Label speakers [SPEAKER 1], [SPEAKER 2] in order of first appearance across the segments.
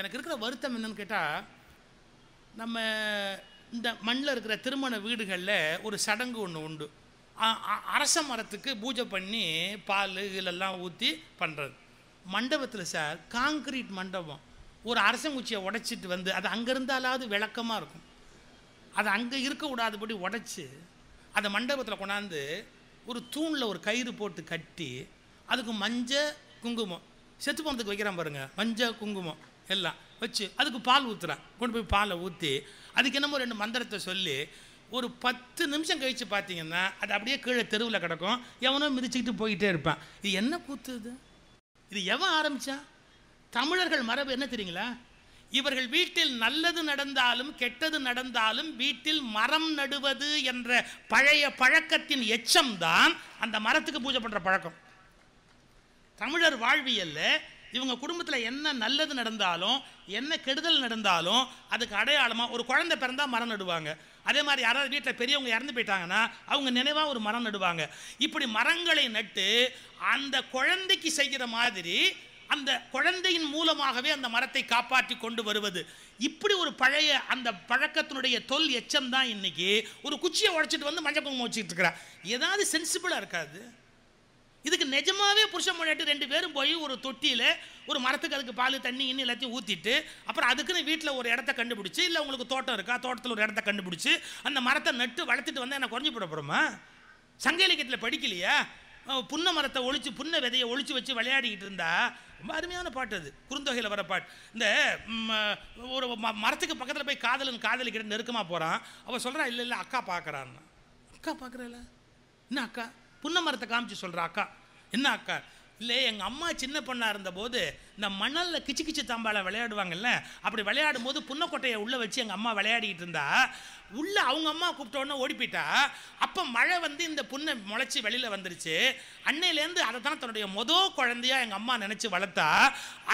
[SPEAKER 1] எனக்கு இருக்கிற வருத்தம் என்னன்னு கேட்டால் நம்ம இந்த மண்ணில் இருக்கிற திருமண வீடுகளில் ஒரு சடங்கு ஒன்று உண்டு அரச மரத்துக்கு பூஜை பண்ணி பால் இதெல்லாம் ஊற்றி பண்ணுறது மண்டபத்தில் சார் காங்கிரீட் மண்டபம் ஒரு அரசங்குச்சியை உடைச்சிட்டு வந்து அது அங்கே இருந்தாலாவது விளக்கமாக இருக்கும் அது அங்கே இருக்கக்கூடாதபடி உடைச்சி அந்த மண்டபத்தில் கொண்டாந்து ஒரு தூணில் ஒரு கயிறு போட்டு கட்டி அதுக்கு மஞ்சள் குங்குமம் செத்து போனதுக்கு வைக்கிறான் பாருங்கள் மஞ்சள் குங்குமம் எல்லாம் வச்சு அதுக்கு பால் ஊற்றுறான் கொண்டு போய் பாலை ஊற்றி அதுக்கு என்னமோ ரெண்டு மந்திரத்தை சொல்லி ஒரு பத்து நிமிஷம் கழித்து பார்த்தீங்கன்னா அது அப்படியே கீழே தெருவில் கிடக்கும் எவனோ மிதிச்சுக்கிட்டு போய்கிட்டே இருப்பான் இது என்ன கூத்துது இது எவன் ஆரம்பித்தான் தமிழர்கள் மரபு என்ன தெரியுங்களா இவர்கள் வீட்டில் நல்லது நடந்தாலும் கெட்டது நடந்தாலும் வீட்டில் மரம் நடுவது என்ற பழைய பழக்கத்தின் எச்சம்தான் அந்த மரத்துக்கு பூஜை பண்ணுற பழக்கம் தமிழர் வாழ்வியலில் இவங்க குடும்பத்தில் என்ன நல்லது நடந்தாலும் என்ன கெடுதல் நடந்தாலும் அதுக்கு அடையாளமாக ஒரு குழந்தை பிறந்தால் மரம் நடுவாங்க அதே மாதிரி யாராவது வீட்டில் பெரியவங்க இறந்து போயிட்டாங்கன்னா அவங்க நினைவாக ஒரு மரம் நடுவாங்க இப்படி மரங்களை நட்டு அந்த குழந்தைக்கு செய்கிற மாதிரி அந்த குழந்தையின் மூலமாகவே அந்த மரத்தை காப்பாற்றி கொண்டு வருவது இப்படி ஒரு பழைய அந்த பழக்கத்தினுடைய தொல் எச்சம் தான் இன்னைக்கு ஒரு குச்சியை உடைச்சிட்டு வந்து மஞ்சள் குங்குமம் வச்சுட்டு இருக்கிறா ஏதாவது சென்சிபிளாக இருக்காது இதுக்கு நிஜமாவே புருஷன் மொழியாட்டு ரெண்டு பேரும் போய் ஒரு தொட்டியில் ஒரு மரத்துக்கு அதுக்கு பால் தண்ணி இன்னும் எல்லாத்தையும் ஊற்றிட்டு அப்புறம் அதுக்குன்னு வீட்டில் ஒரு இடத்த கண்டுபிடிச்சி இல்லை உங்களுக்கு தோட்டம் இருக்கா தோட்டத்தில் ஒரு இடத்த கண்டுபிடிச்சி அந்த மரத்தை நட்டு வளர்த்துட்டு வந்தால் என்ன குறைஞ்சி போட போறோமா சங்க இலக்கியத்தில் படிக்கலையா புன்ன மரத்தை ஒழிச்சு புன்ன விதையை ஒழிச்சு வச்சு விளையாடிக்கிட்டு இருந்தா ரொம்ப அருமையான பாட்டு அது குறுந்தொகையில் வர பாட்டு இந்த ஒரு மரத்துக்கு பக்கத்தில் போய் காதலன் காதலிக்கிட்ட நெருக்கமாக போகிறான் அவள் சொல்கிறா இல்லை இல்லை அக்கா பார்க்குறான்னு அக்கா பார்க்குறல என்ன அக்கா புன்ன மரத்தை காமிச்சு சொல்கிறா அக்கா என்ன அக்கா இல்லை எங்கள் அம்மா சின்ன பொண்ணாக இருந்தபோது இந்த மணலில் கிச்சு கிச்சு தாம்பாவில் விளையாடுவாங்கல்ல அப்படி விளையாடும் போது புன்னக்கொட்டையை உள்ளே வச்சு எங்கள் அம்மா விளையாடிக்கிட்டு இருந்தா உள்ளே அவங்க அம்மா கூப்பிட்டோன்னே ஓடி போயிட்டா அப்போ மழை வந்து இந்த புண்ணை முளைச்சி வெளியில் வந்துருச்சு அன்னையிலேருந்து அதை தான் தன்னுடைய மொதல் குழந்தையாக எங்கள் அம்மா நினச்சி வளர்த்தா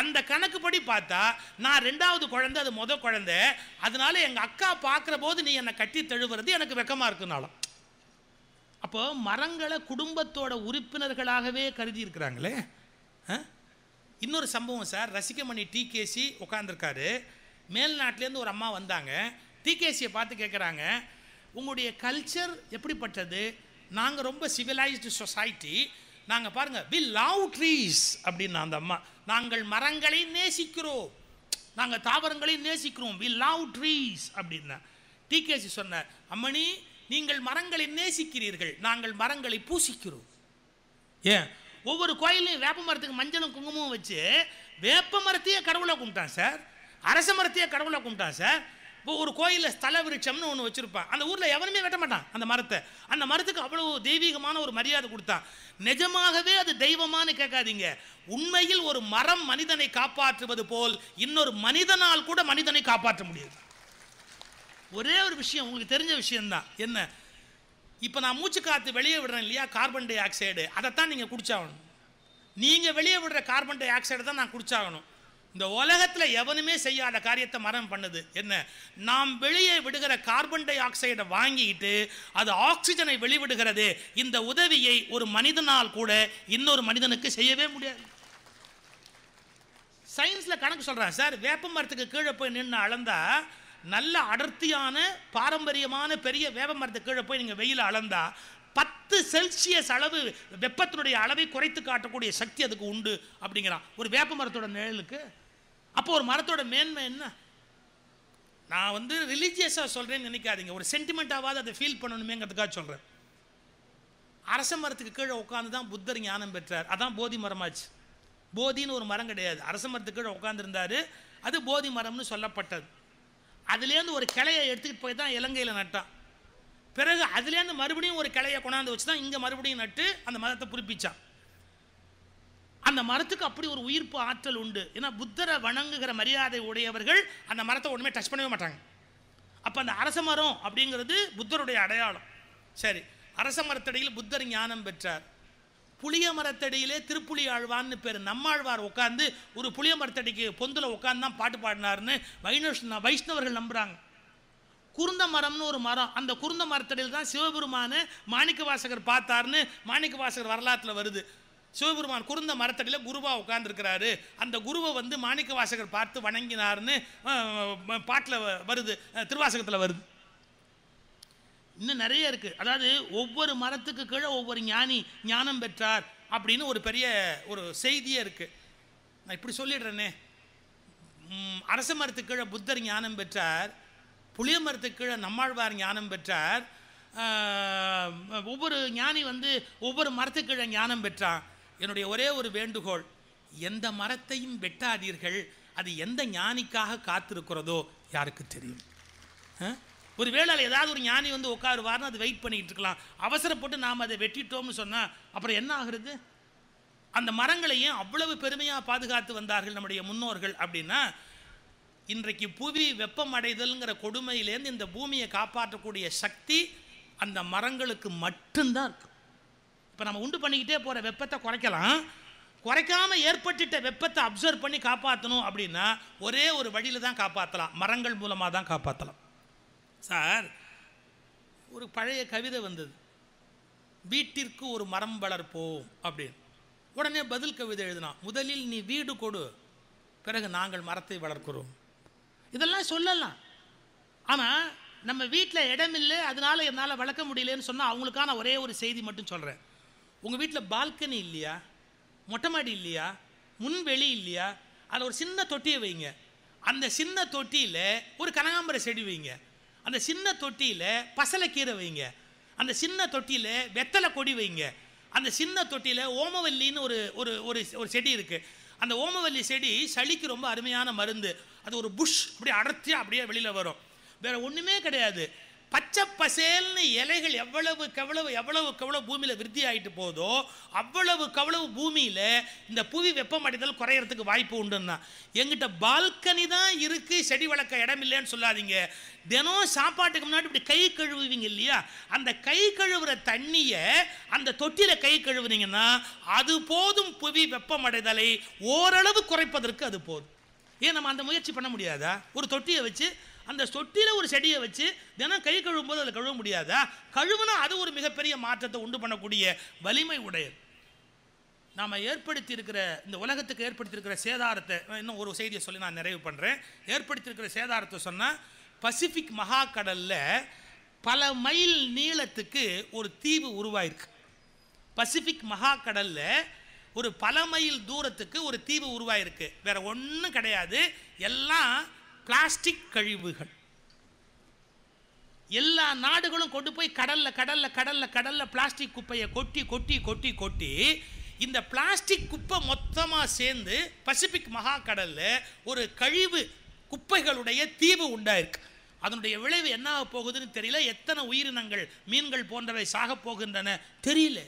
[SPEAKER 1] அந்த கணக்குப்படி பார்த்தா நான் ரெண்டாவது குழந்த அது மொதல் குழந்தை அதனால எங்கள் அக்கா பார்க்குற போது நீ என்னை கட்டி தழுவுறது எனக்கு வெக்கமாக இருக்குனாலும் அப்போ மரங்களை குடும்பத்தோட உறுப்பினர்களாகவே கருதி இருக்கிறாங்களே இன்னொரு சம்பவம் சார் ரசிகமணி கேசி உட்காந்துருக்காரு மேல்நாட்டிலேருந்து ஒரு அம்மா வந்தாங்க டிகேசியை பார்த்து கேட்குறாங்க உங்களுடைய கல்ச்சர் எப்படிப்பட்டது நாங்கள் ரொம்ப சிவிலைஸ்டு சொசைட்டி நாங்கள் பாருங்கள் வி லவ் ட்ரீஸ் அப்படின்னு அந்த அம்மா நாங்கள் மரங்களை நேசிக்கிறோம் நாங்கள் தாவரங்களை நேசிக்கிறோம் வி லவ் ட்ரீஸ் அப்படின்னா டிகேசி சொன்னார் அம்மணி நீங்கள் மரங்களை நேசிக்கிறீர்கள் நாங்கள் மரங்களை பூசிக்கிறோம் ஏன் ஒவ்வொரு கோயிலையும் வேப்ப மரத்துக்கு மஞ்சளும் குங்குமமும் வச்சு வேப்ப மரத்தையே கடவுளை கும்பிட்டான் சார் அரச மரத்தையே கடவுளை கும்பிட்டான் சார் இப்போ ஒரு கோயிலில் ஸ்தல விருட்சம்னு ஒன்று வச்சுருப்பான் அந்த ஊரில் எவனுமே வெட்ட மாட்டான் அந்த மரத்தை அந்த மரத்துக்கு அவ்வளோ தெய்வீகமான ஒரு மரியாதை கொடுத்தான் நிஜமாகவே அது தெய்வமானு கேட்காதீங்க உண்மையில் ஒரு மரம் மனிதனை காப்பாற்றுவது போல் இன்னொரு மனிதனால் கூட மனிதனை காப்பாற்ற முடியாது ஒரே ஒரு விஷயம் உங்களுக்கு தெரிஞ்ச விஷயம்தான் என்ன இப்போ நான் மூச்சு காற்று வெளியே விடுறேன் இல்லையா கார்பன் டை ஆக்சைடு அதைத்தான் நீங்கள் குடிச்சாகணும் நீங்கள் வெளியே விடுற கார்பன் டை ஆக்சைடு தான் நான் குடிச்சாகணும் இந்த உலகத்தில் எவனுமே செய்யாத காரியத்தை மரம் பண்ணுது என்ன நாம் வெளியே விடுகிற கார்பன் டை ஆக்சைடை வாங்கிட்டு அது ஆக்சிஜனை வெளிவிடுகிறது இந்த உதவியை ஒரு மனிதனால் கூட இன்னொரு மனிதனுக்கு செய்யவே முடியாது சயின்ஸில் கணக்கு சொல்கிறேன் சார் வேப்ப மரத்துக்கு கீழே போய் நின்று அளந்தால் நல்ல அடர்த்தியான பாரம்பரியமான பெரிய வேப மரத்தை கீழே போய் நீங்கள் வெயில் அளந்தா பத்து செல்சியஸ் அளவு வெப்பத்தினுடைய அளவை குறைத்து காட்டக்கூடிய சக்தி அதுக்கு உண்டு அப்படிங்கிறான் ஒரு வேப்ப மரத்தோட நிழலுக்கு அப்போ ஒரு மரத்தோட மேன்மை என்ன நான் வந்து ரிலீஜியஸாக சொல்கிறேன்னு நினைக்காதீங்க ஒரு சென்டிமெண்ட்டாவது அதை ஃபீல் பண்ணணுமேங்கிறதுக்காக சொல்கிறேன் அரச மரத்துக்கு கீழே உட்காந்து தான் புத்தர் ஞானம் பெற்றார் அதான் போதி மரமாச்சு போதின்னு ஒரு மரம் கிடையாது அரச மரத்துக்கு கீழே உட்காந்துருந்தார் அது போதி மரம்னு சொல்லப்பட்டது அதுலேருந்து ஒரு கிளையை எடுத்துக்கிட்டு போய் தான் இலங்கையில் நட்டான் பிறகு அதுலேருந்து மறுபடியும் ஒரு கிளையை கொண்டாந்து வச்சு தான் இங்கே மறுபடியும் நட்டு அந்த மதத்தை புதுப்பிச்சான் அந்த மரத்துக்கு அப்படி ஒரு உயிர்ப்பு ஆற்றல் உண்டு ஏன்னா புத்தரை வணங்குகிற மரியாதை உடையவர்கள் அந்த மரத்தை ஒன்றுமே டச் பண்ணவே மாட்டாங்க அப்போ அந்த அரச மரம் அப்படிங்கிறது புத்தருடைய அடையாளம் சரி அரச மரத்தடையில் புத்தர் ஞானம் பெற்றார் புளிய மரத்தடியிலே திருப்புளி ஆழ்வான்னு பேர் நம்மாழ்வார் உட்காந்து ஒரு புளிய மரத்தடிக்கு பொந்தில் உட்காந்து தான் பாட்டு பாடினார்னு வைணவ வைஷ்ணவர்கள் நம்புகிறாங்க குருந்த மரம்னு ஒரு மரம் அந்த குருந்த மரத்தடியில் தான் சிவபெருமானை மாணிக்க வாசகர் பார்த்தார்னு மாணிக்க வாசகர் வரலாற்றில் வருது சிவபெருமான் குருந்த மரத்தடியில் குருவாக உட்காந்துருக்கிறாரு அந்த குருவை வந்து மாணிக்க வாசகர் பார்த்து வணங்கினார்னு பாட்டில் வருது திருவாசகத்தில் வருது இன்னும் நிறைய இருக்குது அதாவது ஒவ்வொரு மரத்துக்கு கீழே ஒவ்வொரு ஞானி ஞானம் பெற்றார் அப்படின்னு ஒரு பெரிய ஒரு செய்தியே இருக்குது நான் இப்படி சொல்லிடுறேனே அரச மரத்துக்கு கீழே புத்தர் ஞானம் பெற்றார் புளிய மரத்துக்கு கீழே நம்மாழ்வார் ஞானம் பெற்றார் ஒவ்வொரு ஞானி வந்து ஒவ்வொரு மரத்துக்கு கீழே ஞானம் பெற்றான் என்னுடைய ஒரே ஒரு வேண்டுகோள் எந்த மரத்தையும் வெட்டாதீர்கள் அது எந்த ஞானிக்காக காத்திருக்கிறதோ யாருக்கு தெரியும் ஒரு வேளால் ஏதாவது ஒரு ஞானி வந்து உட்காருவார்னு அது வெயிட் பண்ணிகிட்டு இருக்கலாம் அவசரப்பட்டு நாம் அதை வெட்டிட்டோம்னு சொன்னால் அப்புறம் என்ன ஆகுறது அந்த மரங்களையும் அவ்வளவு பெருமையாக பாதுகாத்து வந்தார்கள் நம்முடைய முன்னோர்கள் அப்படின்னா இன்றைக்கு புவி வெப்பமடைதல்ங்கிற கொடுமையிலேருந்து இந்த பூமியை காப்பாற்றக்கூடிய சக்தி அந்த மரங்களுக்கு மட்டும்தான் இருக்கு இப்போ நம்ம உண்டு பண்ணிக்கிட்டே போகிற வெப்பத்தை குறைக்கலாம் குறைக்காமல் ஏற்பட்டுட்ட வெப்பத்தை அப்சர்வ் பண்ணி காப்பாற்றணும் அப்படின்னா ஒரே ஒரு வழியில் தான் காப்பாற்றலாம் மரங்கள் மூலமாக தான் காப்பாற்றலாம் சார் ஒரு பழைய கவிதை வந்தது வீட்டிற்கு ஒரு மரம் வளர்ப்போம் அப்படின்னு உடனே பதில் கவிதை எழுதினான் முதலில் நீ வீடு கொடு பிறகு நாங்கள் மரத்தை வளர்க்கிறோம் இதெல்லாம் சொல்லலாம் ஆனால் நம்ம வீட்டில் இடம் இல்லை அதனால் என்னால் வளர்க்க முடியலன்னு சொன்னால் அவங்களுக்கான ஒரே ஒரு செய்தி மட்டும் சொல்கிறேன் உங்கள் வீட்டில் பால்கனி இல்லையா மொட்டை மாடி இல்லையா முன்வெளி இல்லையா அதில் ஒரு சின்ன தொட்டியை வைங்க அந்த சின்ன தொட்டியில் ஒரு கனகாம்பர செடி வைங்க அந்த சின்ன தொட்டியில் பசலைக்கீரை வைங்க அந்த சின்ன தொட்டியில் வெத்தலை கொடி வைங்க அந்த சின்ன தொட்டியில் ஓமவல்லின்னு ஒரு ஒரு ஒரு செடி இருக்குது அந்த ஓமவல்லி செடி சளிக்கு ரொம்ப அருமையான மருந்து அது ஒரு புஷ் அப்படியே அடர்த்தியாக அப்படியே வெளியில் வரும் வேறு ஒன்றுமே கிடையாது பச்சை பசேல்னு இலைகள் எவ்வளவு கவ்வளவு எவ்வளவு கவ்வளவு பூமியில் விருத்தி ஆகிட்டு போதோ அவ்வளவு கவ்வளவு பூமியில் இந்த புவி வெப்பமடைதல் குறையிறதுக்கு வாய்ப்பு உண்டுன்னா எங்கிட்ட பால்கனி தான் இருக்குது செடி வளர்க்க இடம் இல்லைன்னு சொல்லாதீங்க தினம் சாப்பாட்டுக்கு முன்னாடி இப்படி கை கழுவுவீங்க இல்லையா அந்த கை கழுவுற தண்ணியை அந்த தொட்டியில் கை கழுவுனீங்கன்னா அது போதும் புவி வெப்பமடைதலை ஓரளவு குறைப்பதற்கு அது போதும் ஏன் நம்ம அந்த முயற்சி பண்ண முடியாதா ஒரு தொட்டியை வச்சு அந்த சொட்டியில் ஒரு செடியை வச்சு தினம் கை கழுவும் போது அதில் கழுவ முடியாதா கழுவுனா அது ஒரு மிகப்பெரிய மாற்றத்தை உண்டு பண்ணக்கூடிய வலிமை உடையது நாம் ஏற்படுத்தியிருக்கிற இந்த உலகத்துக்கு ஏற்படுத்தியிருக்கிற சேதாரத்தை இன்னும் ஒரு செய்தியை சொல்லி நான் நிறைவு பண்ணுறேன் ஏற்படுத்தியிருக்கிற சேதாரத்தை சொன்னால் பசிபிக் மகாக்கடலில் பல மைல் நீளத்துக்கு ஒரு தீவு உருவாயிருக்கு பசிபிக் மகாக்கடலில் ஒரு பல மைல் தூரத்துக்கு ஒரு தீவு உருவாயிருக்கு வேற ஒன்றும் கிடையாது எல்லாம் பிளாஸ்டிக் கழிவுகள் எல்லா நாடுகளும் கொண்டு போய் கடலில் கடலில் கடலில் கடலில் பிளாஸ்டிக் குப்பையை கொட்டி கொட்டி கொட்டி கொட்டி இந்த பிளாஸ்டிக் குப்பை மொத்தமாக சேர்ந்து பசிபிக் மகாக்கடலில் ஒரு கழிவு குப்பைகளுடைய தீவு உண்டாயிருக்கு அதனுடைய விளைவு என்ன போகுதுன்னு தெரியல எத்தனை உயிரினங்கள் மீன்கள் போன்றவை சாகப் போகின்றன தெரியல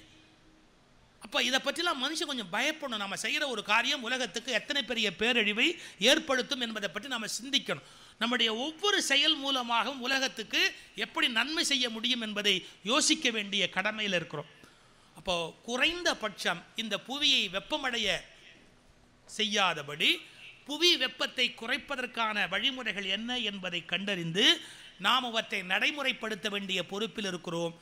[SPEAKER 1] அப்போ இதை பற்றிலாம் மனுஷன் கொஞ்சம் பயப்படணும் நம்ம செய்கிற ஒரு காரியம் உலகத்துக்கு எத்தனை பெரிய பேரழிவை ஏற்படுத்தும் என்பதை பற்றி நம்ம சிந்திக்கணும் நம்முடைய ஒவ்வொரு செயல் மூலமாகவும் உலகத்துக்கு எப்படி நன்மை செய்ய முடியும் என்பதை யோசிக்க வேண்டிய கடமையில் இருக்கிறோம் அப்போது குறைந்த பட்சம் இந்த புவியை வெப்பமடைய செய்யாதபடி புவி வெப்பத்தை குறைப்பதற்கான வழிமுறைகள் என்ன என்பதை கண்டறிந்து நாம் அவற்றை நடைமுறைப்படுத்த வேண்டிய பொறுப்பில் இருக்கிறோம்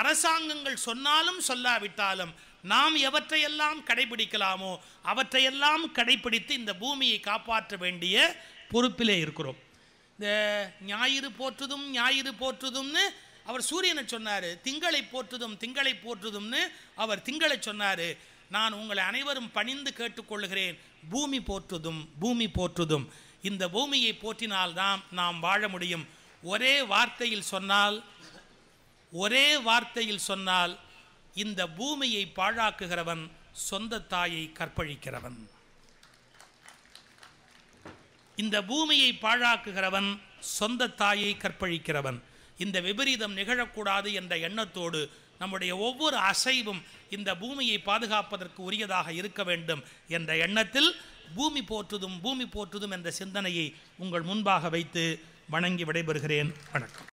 [SPEAKER 1] அரசாங்கங்கள் சொன்னாலும் சொல்லாவிட்டாலும் நாம் எவற்றையெல்லாம் கடைபிடிக்கலாமோ அவற்றையெல்லாம் கடைபிடித்து இந்த பூமியை காப்பாற்ற வேண்டிய பொறுப்பிலே இருக்கிறோம் இந்த ஞாயிறு போற்றுதும் ஞாயிறு போற்றுதும்னு அவர் சூரியனை சொன்னார் திங்களை போற்றுதும் திங்களை போற்றுதும்னு அவர் திங்களை சொன்னார் நான் உங்களை அனைவரும் பணிந்து கேட்டுக்கொள்கிறேன் பூமி போற்றுதும் பூமி போற்றுதும் இந்த பூமியை போற்றினால்தான் நாம் வாழ முடியும் ஒரே வார்த்தையில் சொன்னால் ஒரே வார்த்தையில் சொன்னால் இந்த பூமியை பாழாக்குகிறவன் சொந்த தாயை கற்பழிக்கிறவன் இந்த பூமியை பாழாக்குகிறவன் சொந்த தாயை கற்பழிக்கிறவன் இந்த விபரீதம் நிகழக்கூடாது என்ற எண்ணத்தோடு நம்முடைய ஒவ்வொரு அசைவும் இந்த பூமியை பாதுகாப்பதற்கு உரியதாக இருக்க வேண்டும் என்ற எண்ணத்தில் பூமி போற்றுதும் பூமி போற்றுதும் என்ற சிந்தனையை உங்கள் முன்பாக வைத்து வணங்கி விடைபெறுகிறேன் வணக்கம்